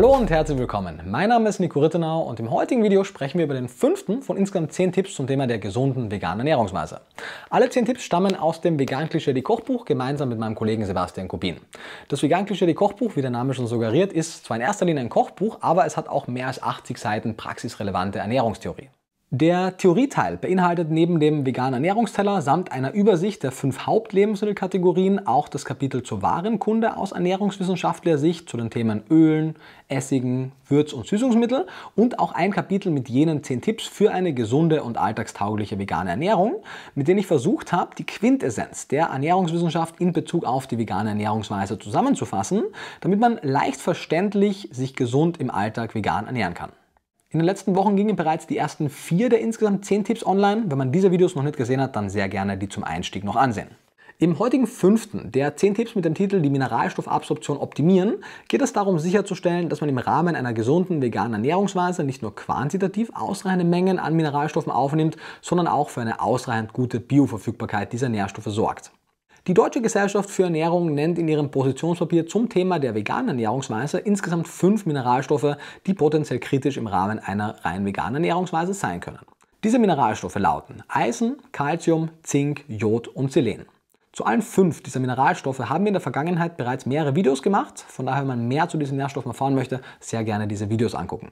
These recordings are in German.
Hallo und herzlich willkommen. Mein Name ist Nico Rittenau und im heutigen Video sprechen wir über den fünften von insgesamt zehn Tipps zum Thema der gesunden veganen Ernährungsweise. Alle zehn Tipps stammen aus dem Vegan Klischee die Kochbuch gemeinsam mit meinem Kollegen Sebastian Kubin. Das Vegan Klischee die Kochbuch, wie der Name schon suggeriert, ist zwar in erster Linie ein Kochbuch, aber es hat auch mehr als 80 Seiten praxisrelevante Ernährungstheorie. Der Theorieteil beinhaltet neben dem veganen Ernährungsteller samt einer Übersicht der fünf Hauptlebensmittelkategorien auch das Kapitel zur Warenkunde aus ernährungswissenschaftlicher sicht zu den Themen Ölen, Essigen, Würz- und Süßungsmittel und auch ein Kapitel mit jenen zehn Tipps für eine gesunde und alltagstaugliche vegane Ernährung, mit denen ich versucht habe, die Quintessenz der Ernährungswissenschaft in Bezug auf die vegane Ernährungsweise zusammenzufassen, damit man leicht verständlich sich gesund im Alltag vegan ernähren kann. In den letzten Wochen gingen bereits die ersten vier der insgesamt zehn Tipps online. Wenn man diese Videos noch nicht gesehen hat, dann sehr gerne die zum Einstieg noch ansehen. Im heutigen fünften der 10 Tipps mit dem Titel Die Mineralstoffabsorption optimieren geht es darum sicherzustellen, dass man im Rahmen einer gesunden veganen Ernährungsweise nicht nur quantitativ ausreichende Mengen an Mineralstoffen aufnimmt, sondern auch für eine ausreichend gute Bioverfügbarkeit dieser Nährstoffe sorgt. Die Deutsche Gesellschaft für Ernährung nennt in ihrem Positionspapier zum Thema der veganen Ernährungsweise insgesamt fünf Mineralstoffe, die potenziell kritisch im Rahmen einer rein veganen Ernährungsweise sein können. Diese Mineralstoffe lauten Eisen, Kalzium, Zink, Jod und Selen. Zu allen fünf dieser Mineralstoffe haben wir in der Vergangenheit bereits mehrere Videos gemacht. Von daher, wenn man mehr zu diesen Nährstoffen erfahren möchte, sehr gerne diese Videos angucken.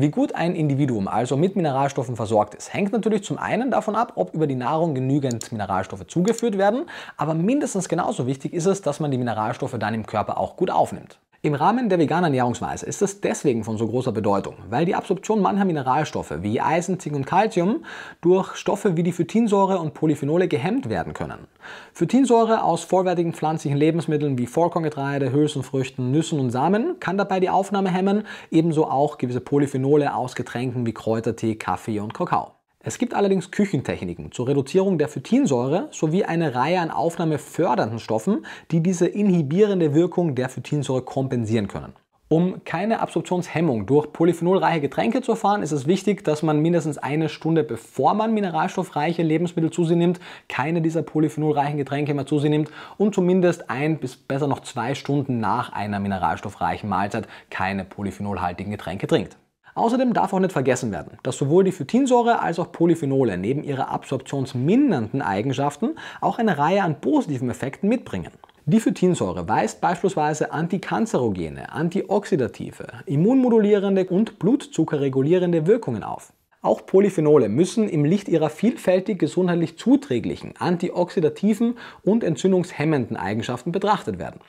Wie gut ein Individuum also mit Mineralstoffen versorgt ist, hängt natürlich zum einen davon ab, ob über die Nahrung genügend Mineralstoffe zugeführt werden, aber mindestens genauso wichtig ist es, dass man die Mineralstoffe dann im Körper auch gut aufnimmt. Im Rahmen der veganen Ernährungsweise ist das deswegen von so großer Bedeutung, weil die Absorption mancher Mineralstoffe wie Eisen, Zink und Kalzium durch Stoffe wie die Phytinsäure und Polyphenole gehemmt werden können. Phytinsäure aus vollwertigen pflanzlichen Lebensmitteln wie Vollkorngetreide, Hülsenfrüchten, Nüssen und Samen kann dabei die Aufnahme hemmen, ebenso auch gewisse Polyphenole aus Getränken wie Kräutertee, Kaffee und Kakao. Es gibt allerdings Küchentechniken zur Reduzierung der Phytinsäure sowie eine Reihe an aufnahmefördernden Stoffen, die diese inhibierende Wirkung der Phytinsäure kompensieren können. Um keine Absorptionshemmung durch polyphenolreiche Getränke zu erfahren, ist es wichtig, dass man mindestens eine Stunde bevor man mineralstoffreiche Lebensmittel zu sich nimmt, keine dieser polyphenolreichen Getränke mehr zu sich nimmt und zumindest ein bis besser noch zwei Stunden nach einer mineralstoffreichen Mahlzeit keine polyphenolhaltigen Getränke trinkt. Außerdem darf auch nicht vergessen werden, dass sowohl die Phytinsäure als auch Polyphenole neben ihrer absorptionsmindernden Eigenschaften auch eine Reihe an positiven Effekten mitbringen. Die Phytinsäure weist beispielsweise antikanzerogene, antioxidative, immunmodulierende und blutzuckerregulierende Wirkungen auf. Auch Polyphenole müssen im Licht ihrer vielfältig gesundheitlich zuträglichen, antioxidativen und entzündungshemmenden Eigenschaften betrachtet werden.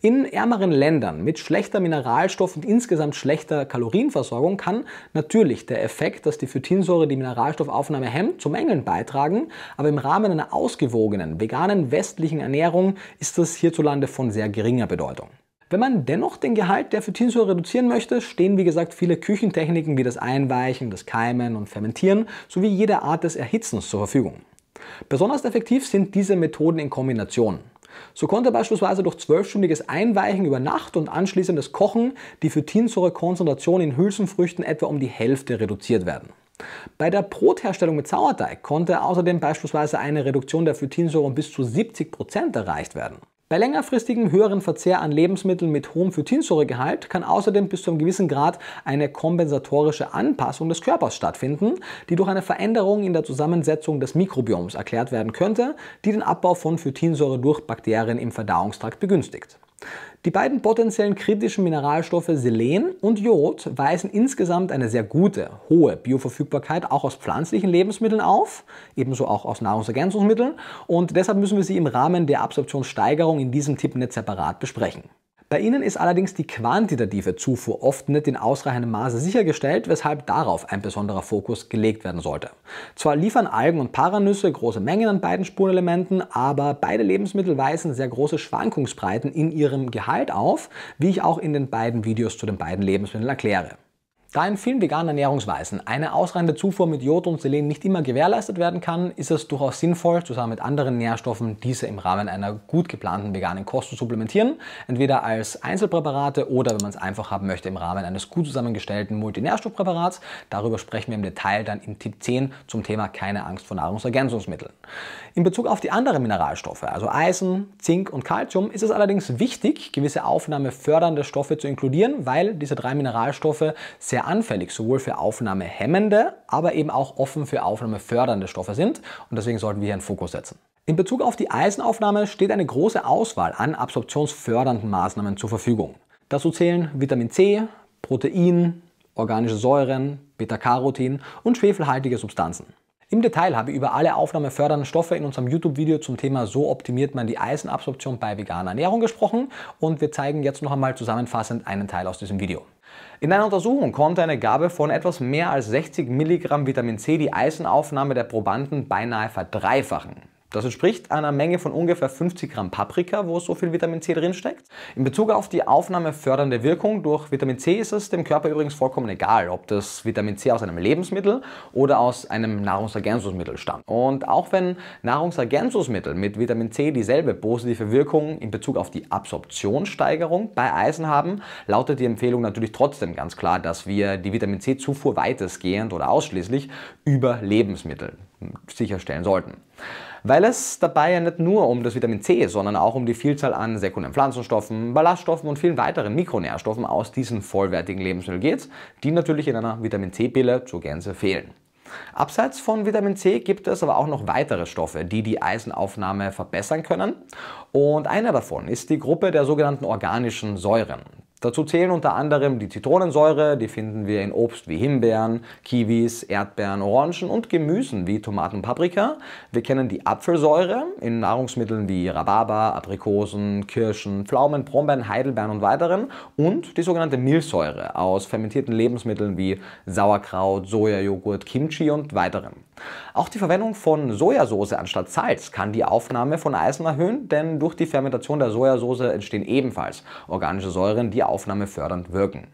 In ärmeren Ländern mit schlechter Mineralstoff- und insgesamt schlechter Kalorienversorgung kann natürlich der Effekt, dass die Phytinsäure die Mineralstoffaufnahme hemmt, zum Engeln beitragen, aber im Rahmen einer ausgewogenen, veganen, westlichen Ernährung ist das hierzulande von sehr geringer Bedeutung. Wenn man dennoch den Gehalt der Phytinsäure reduzieren möchte, stehen wie gesagt viele Küchentechniken wie das Einweichen, das Keimen und Fermentieren sowie jede Art des Erhitzens zur Verfügung. Besonders effektiv sind diese Methoden in Kombination. So konnte beispielsweise durch zwölfstündiges Einweichen über Nacht und anschließendes Kochen die Phytinsäurekonzentration in Hülsenfrüchten etwa um die Hälfte reduziert werden. Bei der Brotherstellung mit Sauerteig konnte außerdem beispielsweise eine Reduktion der Phytinsäure um bis zu 70% Prozent erreicht werden. Bei längerfristigem höheren Verzehr an Lebensmitteln mit hohem Phytinsäuregehalt kann außerdem bis zu einem gewissen Grad eine kompensatorische Anpassung des Körpers stattfinden, die durch eine Veränderung in der Zusammensetzung des Mikrobioms erklärt werden könnte, die den Abbau von Phytinsäure durch Bakterien im Verdauungstrakt begünstigt. Die beiden potenziellen kritischen Mineralstoffe Selen und Jod weisen insgesamt eine sehr gute, hohe Bioverfügbarkeit auch aus pflanzlichen Lebensmitteln auf, ebenso auch aus Nahrungsergänzungsmitteln und deshalb müssen wir sie im Rahmen der Absorptionssteigerung in diesem Tipp separat besprechen. Bei ihnen ist allerdings die quantitative Zufuhr oft nicht in ausreichendem Maße sichergestellt, weshalb darauf ein besonderer Fokus gelegt werden sollte. Zwar liefern Algen und Paranüsse große Mengen an beiden Spurenelementen, aber beide Lebensmittel weisen sehr große Schwankungsbreiten in ihrem Gehalt auf, wie ich auch in den beiden Videos zu den beiden Lebensmitteln erkläre. Da in vielen veganen Ernährungsweisen eine ausreichende Zufuhr mit Jod und Selen nicht immer gewährleistet werden kann, ist es durchaus sinnvoll, zusammen mit anderen Nährstoffen diese im Rahmen einer gut geplanten veganen Kost zu supplementieren, entweder als Einzelpräparate oder, wenn man es einfach haben möchte, im Rahmen eines gut zusammengestellten Multinährstoffpräparats. Darüber sprechen wir im Detail dann im Tipp 10 zum Thema keine Angst vor Nahrungsergänzungsmitteln. In Bezug auf die anderen Mineralstoffe, also Eisen, Zink und Kalzium, ist es allerdings wichtig, gewisse aufnahmefördernde Stoffe zu inkludieren, weil diese drei Mineralstoffe sehr sehr anfällig sowohl für aufnahmehemmende, aber eben auch offen für aufnahmefördernde Stoffe sind und deswegen sollten wir hier einen Fokus setzen. In Bezug auf die Eisenaufnahme steht eine große Auswahl an absorptionsfördernden Maßnahmen zur Verfügung. Dazu zählen Vitamin C, Protein, organische Säuren, Beta-Carotin und schwefelhaltige Substanzen. Im Detail habe ich über alle aufnahmefördernden Stoffe in unserem YouTube-Video zum Thema So optimiert man die Eisenabsorption bei veganer Ernährung gesprochen und wir zeigen jetzt noch einmal zusammenfassend einen Teil aus diesem Video. In einer Untersuchung konnte eine Gabe von etwas mehr als 60 Milligramm Vitamin C die Eisenaufnahme der Probanden beinahe verdreifachen. Das entspricht einer Menge von ungefähr 50 Gramm Paprika, wo so viel Vitamin C drin steckt. In Bezug auf die aufnahmefördernde Wirkung durch Vitamin C ist es dem Körper übrigens vollkommen egal, ob das Vitamin C aus einem Lebensmittel oder aus einem Nahrungsergänzungsmittel stammt. Und auch wenn Nahrungsergänzungsmittel mit Vitamin C dieselbe positive Wirkung in Bezug auf die Absorptionssteigerung bei Eisen haben, lautet die Empfehlung natürlich trotzdem ganz klar, dass wir die Vitamin C-Zufuhr weitestgehend oder ausschließlich über Lebensmittel sicherstellen sollten weil es dabei ja nicht nur um das Vitamin C, sondern auch um die Vielzahl an sekundären Pflanzenstoffen, Ballaststoffen und vielen weiteren Mikronährstoffen aus diesen vollwertigen Lebensmitteln geht, die natürlich in einer Vitamin C-Pille zur Gänze fehlen. Abseits von Vitamin C gibt es aber auch noch weitere Stoffe, die die Eisenaufnahme verbessern können. Und einer davon ist die Gruppe der sogenannten organischen Säuren. Dazu zählen unter anderem die Zitronensäure, die finden wir in Obst wie Himbeeren, Kiwis, Erdbeeren, Orangen und Gemüsen wie Tomaten und Paprika. Wir kennen die Apfelsäure in Nahrungsmitteln wie Rhabarber, Aprikosen, Kirschen, Pflaumen, Brombeeren, Heidelbeeren und weiteren und die sogenannte Milchsäure aus fermentierten Lebensmitteln wie Sauerkraut, Sojajoghurt, Kimchi und weiteren. Auch die Verwendung von Sojasauce anstatt Salz kann die Aufnahme von Eisen erhöhen, denn durch die Fermentation der Sojasauce entstehen ebenfalls organische Säuren, die Eisenaufnahme fördernd wirken.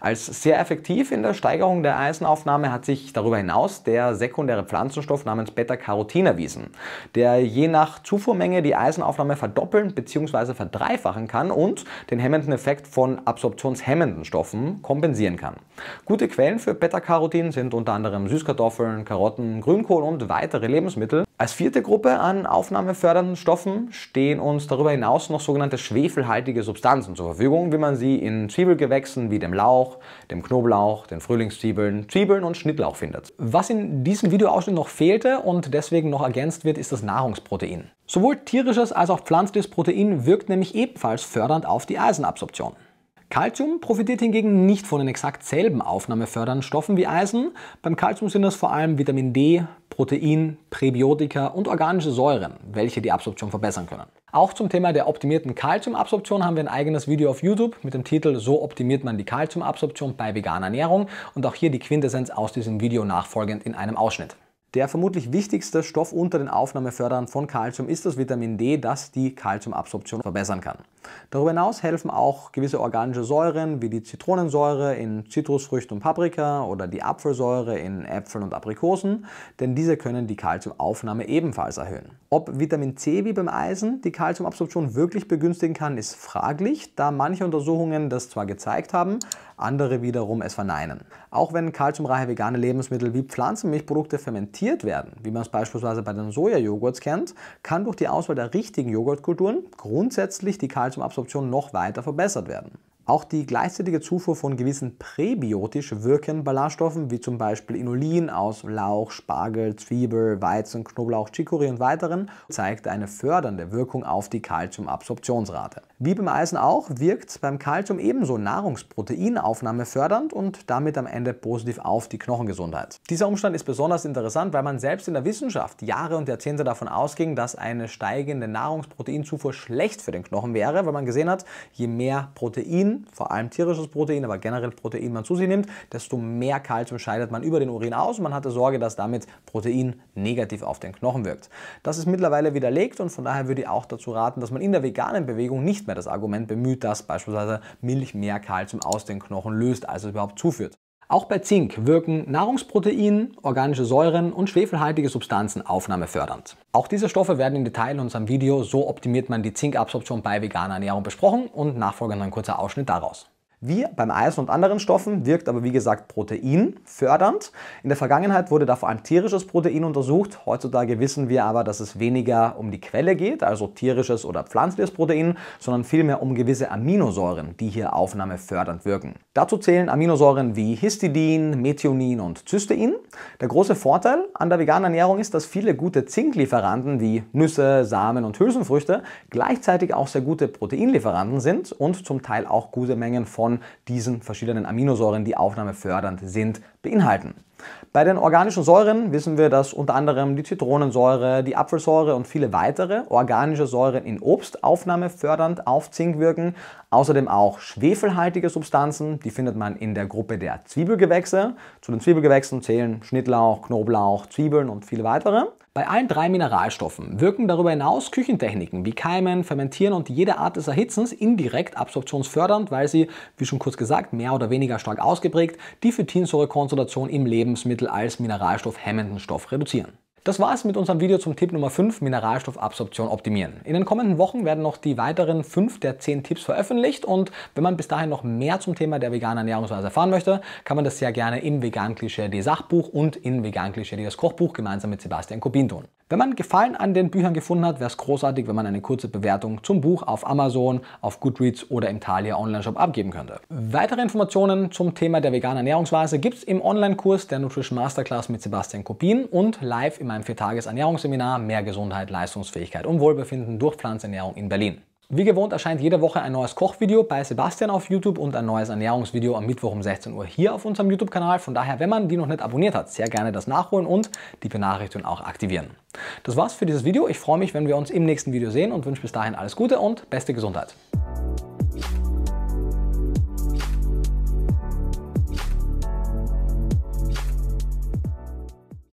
Als sehr effektiv in der Steigerung der Eisenaufnahme hat sich darüber hinaus der sekundäre Pflanzenstoff namens Beta-Carotin erwiesen, der je nach Zufuhrmenge die Eisenaufnahme verdoppeln bzw. verdreifachen kann und den hemmenden Effekt von absorptionshemmenden Stoffen kompensieren kann. Gute Quellen für Beta-Carotin sind unter anderem Süßkartoffeln, Karotten, Grünkohl und weitere Lebensmittel, als vierte Gruppe an aufnahmefördernden Stoffen stehen uns darüber hinaus noch sogenannte schwefelhaltige Substanzen zur Verfügung, wie man sie in Zwiebelgewächsen wie dem Lauch, dem Knoblauch, den Frühlingszwiebeln, Zwiebeln und Schnittlauch findet. Was in diesem Videoausschnitt noch fehlte und deswegen noch ergänzt wird, ist das Nahrungsprotein. Sowohl tierisches als auch pflanzliches Protein wirkt nämlich ebenfalls fördernd auf die Eisenabsorption. Calcium profitiert hingegen nicht von den exakt selben aufnahmefördernden Stoffen wie Eisen. Beim Calcium sind das vor allem Vitamin D, Protein, Präbiotika und organische Säuren, welche die Absorption verbessern können. Auch zum Thema der optimierten Kalziumabsorption haben wir ein eigenes Video auf YouTube mit dem Titel So optimiert man die Kalziumabsorption bei veganer Ernährung und auch hier die Quintessenz aus diesem Video nachfolgend in einem Ausschnitt. Der vermutlich wichtigste Stoff unter den Aufnahmeförderern von Kalzium ist das Vitamin D, das die Kalziumabsorption verbessern kann. Darüber hinaus helfen auch gewisse organische Säuren wie die Zitronensäure in Zitrusfrüchten und Paprika oder die Apfelsäure in Äpfeln und Aprikosen, denn diese können die Kalziumaufnahme ebenfalls erhöhen. Ob Vitamin C wie beim Eisen die Kalziumabsorption wirklich begünstigen kann, ist fraglich, da manche Untersuchungen das zwar gezeigt haben, andere wiederum es verneinen. Auch wenn kalziumreiche vegane Lebensmittel wie Pflanzenmilchprodukte fermentiert adaptiert werden, wie man es beispielsweise bei den Sojajoghurts kennt, kann durch die Auswahl der richtigen Joghurtkulturen grundsätzlich die Kalziumabsorption noch weiter verbessert werden. Auch die gleichzeitige Zufuhr von gewissen präbiotisch wirkenden Ballaststoffen, wie zum Beispiel Inulin aus Lauch, Spargel, Zwiebel, Weizen, Knoblauch, Chicorée und weiteren, zeigt eine fördernde Wirkung auf die Kalziumabsorptionsrate. Wie beim Eisen auch, wirkt beim Kalzium ebenso Nahrungsproteinaufnahme fördernd und damit am Ende positiv auf die Knochengesundheit. Dieser Umstand ist besonders interessant, weil man selbst in der Wissenschaft Jahre und Jahrzehnte davon ausging, dass eine steigende Nahrungsproteinzufuhr schlecht für den Knochen wäre, weil man gesehen hat, je mehr Protein vor allem tierisches Protein, aber generell Protein man zu sich nimmt, desto mehr Kalzium scheidet man über den Urin aus und man hatte Sorge, dass damit Protein negativ auf den Knochen wirkt. Das ist mittlerweile widerlegt und von daher würde ich auch dazu raten, dass man in der veganen Bewegung nicht mehr das Argument bemüht, dass beispielsweise Milch mehr Kalzium aus den Knochen löst, als es überhaupt zuführt. Auch bei Zink wirken Nahrungsprotein, organische Säuren und schwefelhaltige Substanzen aufnahmefördernd. Auch diese Stoffe werden im Detail in unserem Video So optimiert man die Zinkabsorption bei veganer Ernährung besprochen und nachfolgend ein kurzer Ausschnitt daraus. Wie beim Eisen und anderen Stoffen wirkt aber wie gesagt Protein fördernd. In der Vergangenheit wurde da vor allem tierisches Protein untersucht. Heutzutage wissen wir aber, dass es weniger um die Quelle geht, also tierisches oder pflanzliches Protein, sondern vielmehr um gewisse Aminosäuren, die hier aufnahmefördernd wirken. Dazu zählen Aminosäuren wie Histidin, Methionin und Cystein. Der große Vorteil an der veganen Ernährung ist, dass viele gute Zinklieferanten wie Nüsse, Samen und Hülsenfrüchte gleichzeitig auch sehr gute Proteinlieferanten sind und zum Teil auch gute Mengen von diesen verschiedenen Aminosäuren, die aufnahmefördernd sind, beinhalten. Bei den organischen Säuren wissen wir, dass unter anderem die Zitronensäure, die Apfelsäure und viele weitere organische Säuren in Obst aufnahmefördernd auf Zink wirken. Außerdem auch schwefelhaltige Substanzen, die findet man in der Gruppe der Zwiebelgewächse. Zu den Zwiebelgewächsen zählen Schnittlauch, Knoblauch, Zwiebeln und viele weitere. Bei allen drei Mineralstoffen wirken darüber hinaus Küchentechniken wie Keimen, Fermentieren und jede Art des Erhitzens indirekt absorptionsfördernd, weil sie, wie schon kurz gesagt, mehr oder weniger stark ausgeprägt, die Phytinsäurekonzentration im Lebensmittel als mineralstoffhemmenden Stoff reduzieren. Das war es mit unserem Video zum Tipp Nummer 5, Mineralstoffabsorption optimieren. In den kommenden Wochen werden noch die weiteren 5 der 10 Tipps veröffentlicht und wenn man bis dahin noch mehr zum Thema der veganen Ernährungsweise erfahren möchte, kann man das sehr gerne im Vegan Klischee die Sachbuch und in Vegan Klischee das Kochbuch gemeinsam mit Sebastian Kubin tun. Wenn man Gefallen an den Büchern gefunden hat, wäre es großartig, wenn man eine kurze Bewertung zum Buch auf Amazon, auf Goodreads oder im Thalia Online-Shop abgeben könnte. Weitere Informationen zum Thema der veganen Ernährungsweise gibt es im Online-Kurs der Nutrition Masterclass mit Sebastian Kopin und live in meinem 4-Tages-Ernährungsseminar Mehr Gesundheit, Leistungsfähigkeit und Wohlbefinden durch Pflanzenernährung in Berlin. Wie gewohnt erscheint jede Woche ein neues Kochvideo bei Sebastian auf YouTube und ein neues Ernährungsvideo am Mittwoch um 16 Uhr hier auf unserem YouTube-Kanal. Von daher, wenn man die noch nicht abonniert hat, sehr gerne das nachholen und die Benachrichtigung auch aktivieren. Das war's für dieses Video. Ich freue mich, wenn wir uns im nächsten Video sehen und wünsche bis dahin alles Gute und beste Gesundheit.